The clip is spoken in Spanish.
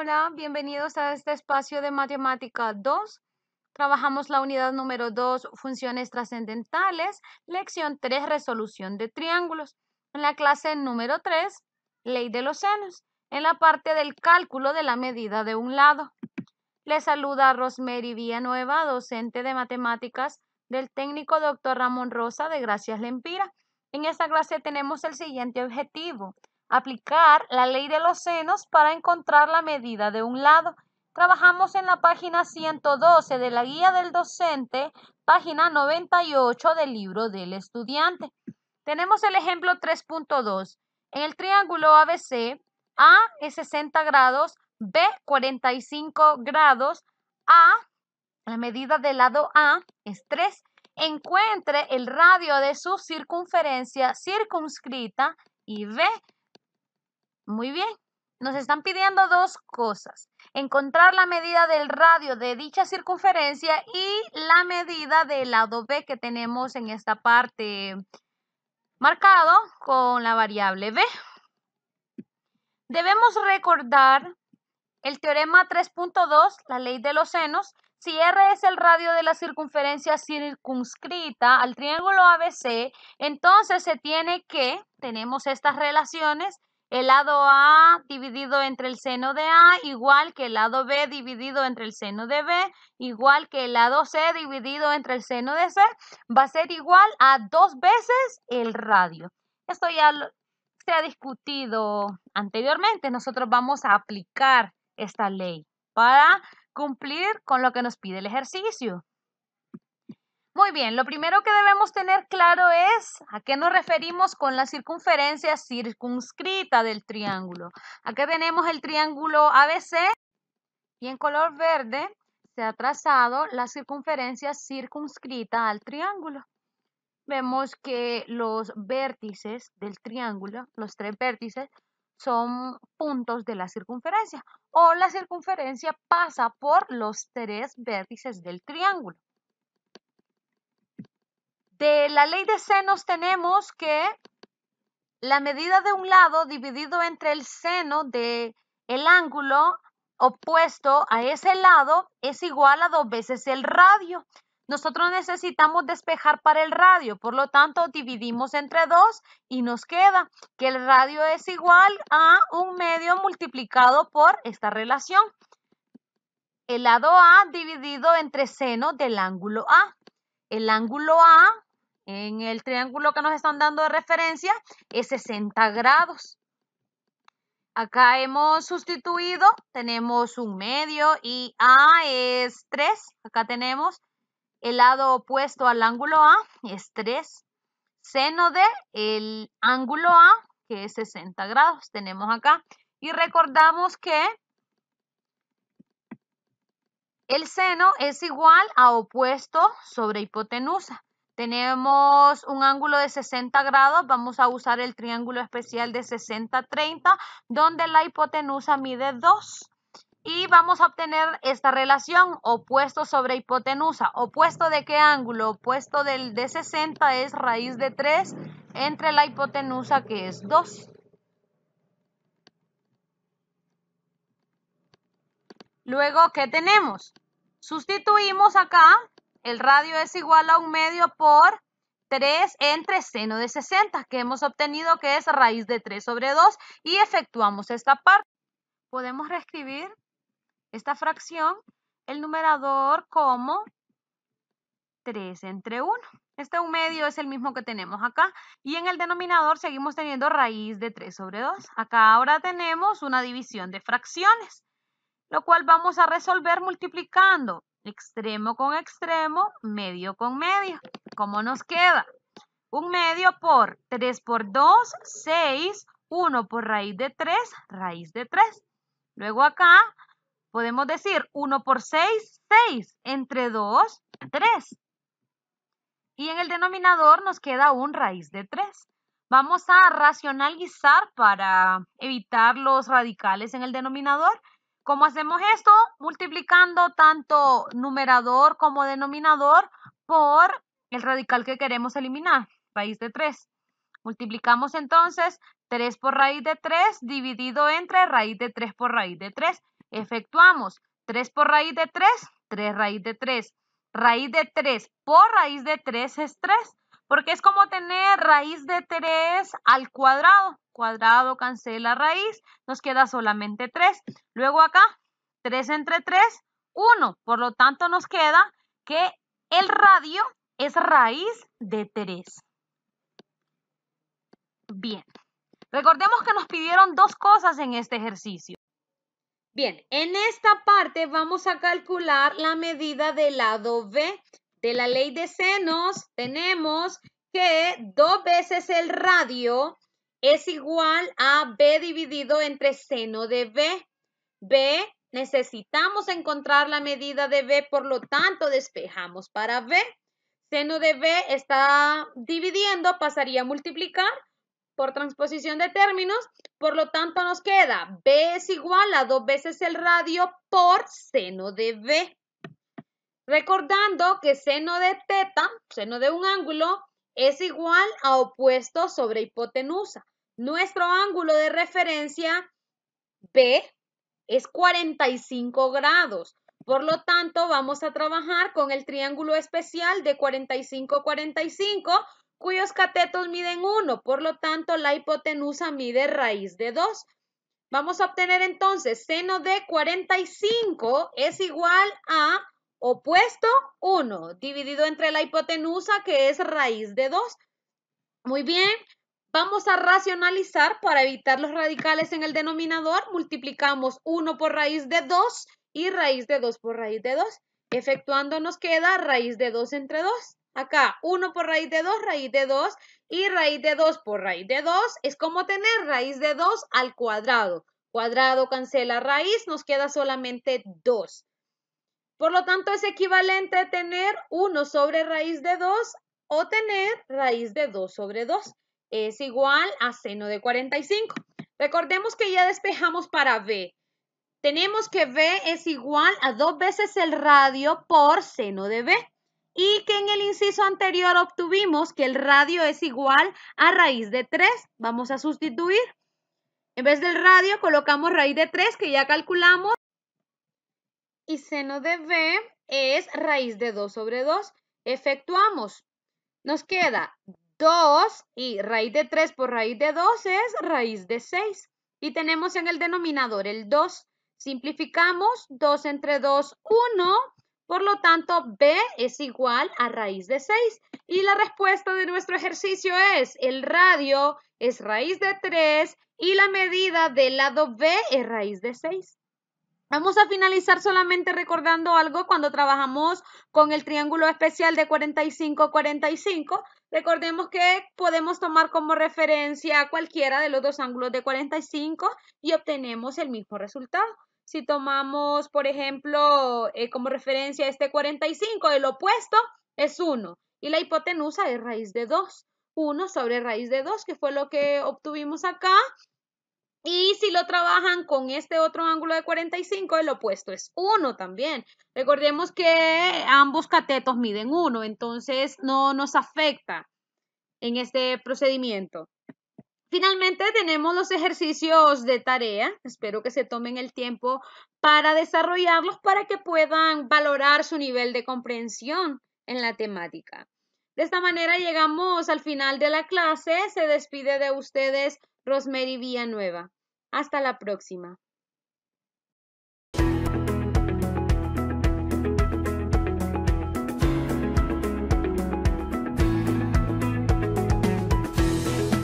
Hola, bienvenidos a este espacio de Matemática 2. Trabajamos la unidad número 2, funciones trascendentales, lección 3, resolución de triángulos. En la clase número 3, ley de los senos, en la parte del cálculo de la medida de un lado. Les saluda Rosemary Villanueva, docente de matemáticas del técnico doctor Ramón Rosa de Gracias Lempira. En esta clase tenemos el siguiente objetivo, aplicar la ley de los senos para encontrar la medida de un lado. Trabajamos en la página 112 de la guía del docente, página 98 del libro del estudiante. Tenemos el ejemplo 3.2. En el triángulo ABC, A es 60 grados, B 45 grados, A, la medida del lado A es 3. Encuentre el radio de su circunferencia circunscrita y B muy bien. Nos están pidiendo dos cosas. Encontrar la medida del radio de dicha circunferencia y la medida del lado B que tenemos en esta parte marcado con la variable B. Debemos recordar el teorema 3.2, la ley de los senos. Si R es el radio de la circunferencia circunscrita al triángulo ABC, entonces se tiene que, tenemos estas relaciones, el lado A dividido entre el seno de A igual que el lado B dividido entre el seno de B igual que el lado C dividido entre el seno de C va a ser igual a dos veces el radio. Esto ya se ha discutido anteriormente. Nosotros vamos a aplicar esta ley para cumplir con lo que nos pide el ejercicio muy bien, lo primero que debemos tener claro es a qué nos referimos con la circunferencia circunscrita del triángulo. Aquí tenemos el triángulo ABC y en color verde se ha trazado la circunferencia circunscrita al triángulo. Vemos que los vértices del triángulo, los tres vértices, son puntos de la circunferencia o la circunferencia pasa por los tres vértices del triángulo. De la ley de senos tenemos que la medida de un lado dividido entre el seno de el ángulo opuesto a ese lado es igual a dos veces el radio. Nosotros necesitamos despejar para el radio, por lo tanto dividimos entre dos y nos queda que el radio es igual a un medio multiplicado por esta relación. El lado A dividido entre seno del ángulo A. El ángulo A en el triángulo que nos están dando de referencia es 60 grados. Acá hemos sustituido, tenemos un medio y A es 3. Acá tenemos el lado opuesto al ángulo A, es 3. Seno de el ángulo A, que es 60 grados, tenemos acá. Y recordamos que el seno es igual a opuesto sobre hipotenusa. Tenemos un ángulo de 60 grados, vamos a usar el triángulo especial de 60-30, donde la hipotenusa mide 2. Y vamos a obtener esta relación, opuesto sobre hipotenusa. ¿Opuesto de qué ángulo? Opuesto del de 60 es raíz de 3 entre la hipotenusa que es 2. Luego, ¿qué tenemos? Sustituimos acá el radio es igual a un medio por 3 entre seno de 60, que hemos obtenido que es raíz de 3 sobre 2, y efectuamos esta parte. Podemos reescribir esta fracción, el numerador como 3 entre 1. Este un medio es el mismo que tenemos acá. Y en el denominador seguimos teniendo raíz de 3 sobre 2. Acá ahora tenemos una división de fracciones, lo cual vamos a resolver multiplicando extremo con extremo, medio con medio. ¿Cómo nos queda? Un medio por 3 por 2, 6, 1 por raíz de 3, raíz de 3. Luego acá podemos decir 1 por 6, 6, entre 2, 3. Y en el denominador nos queda un raíz de 3. Vamos a racionalizar para evitar los radicales en el denominador. ¿Cómo hacemos esto? Multiplicando tanto numerador como denominador por el radical que queremos eliminar, raíz de 3. Multiplicamos entonces 3 por raíz de 3 dividido entre raíz de 3 por raíz de 3. Efectuamos 3 por raíz de 3, 3 raíz de 3. Raíz de 3 por raíz de 3 es 3, porque es como tener raíz de 3 al cuadrado cuadrado cancela raíz, nos queda solamente 3. Luego acá, 3 entre 3, 1. Por lo tanto, nos queda que el radio es raíz de 3. Bien. Recordemos que nos pidieron dos cosas en este ejercicio. Bien, en esta parte vamos a calcular la medida del lado B. De la ley de senos tenemos que dos veces el radio es igual a B dividido entre seno de B. B, necesitamos encontrar la medida de B, por lo tanto despejamos para B. Seno de B está dividiendo, pasaría a multiplicar por transposición de términos, por lo tanto nos queda B es igual a dos veces el radio por seno de B. Recordando que seno de teta, seno de un ángulo, es igual a opuesto sobre hipotenusa. Nuestro ángulo de referencia B es 45 grados. Por lo tanto, vamos a trabajar con el triángulo especial de 45-45, cuyos catetos miden 1. Por lo tanto, la hipotenusa mide raíz de 2. Vamos a obtener entonces seno de 45 es igual a opuesto 1 dividido entre la hipotenusa que es raíz de 2. Muy bien, vamos a racionalizar para evitar los radicales en el denominador. Multiplicamos 1 por raíz de 2 y raíz de 2 por raíz de 2. Efectuando nos queda raíz de 2 entre 2. Acá 1 por raíz de 2, raíz de 2 y raíz de 2 por raíz de 2 es como tener raíz de 2 al cuadrado. Cuadrado cancela raíz, nos queda solamente 2. Por lo tanto, es equivalente a tener 1 sobre raíz de 2 o tener raíz de 2 sobre 2. Es igual a seno de 45. Recordemos que ya despejamos para B. Tenemos que B es igual a dos veces el radio por seno de B. Y que en el inciso anterior obtuvimos que el radio es igual a raíz de 3. Vamos a sustituir. En vez del radio colocamos raíz de 3 que ya calculamos y seno de b es raíz de 2 sobre 2. Efectuamos. Nos queda 2 y raíz de 3 por raíz de 2 es raíz de 6. Y tenemos en el denominador el 2. Simplificamos 2 entre 2, 1. Por lo tanto, B es igual a raíz de 6. Y la respuesta de nuestro ejercicio es el radio es raíz de 3 y la medida del lado B es raíz de 6. Vamos a finalizar solamente recordando algo cuando trabajamos con el triángulo especial de 45-45. Recordemos que podemos tomar como referencia cualquiera de los dos ángulos de 45 y obtenemos el mismo resultado. Si tomamos, por ejemplo, eh, como referencia este 45, el opuesto es 1 y la hipotenusa es raíz de 2. 1 sobre raíz de 2, que fue lo que obtuvimos acá. Y si lo trabajan con este otro ángulo de 45, el opuesto es 1 también. Recordemos que ambos catetos miden 1, entonces no nos afecta en este procedimiento. Finalmente tenemos los ejercicios de tarea. Espero que se tomen el tiempo para desarrollarlos para que puedan valorar su nivel de comprensión en la temática. De esta manera llegamos al final de la clase. Se despide de ustedes Rosemary Villanueva. Hasta la próxima.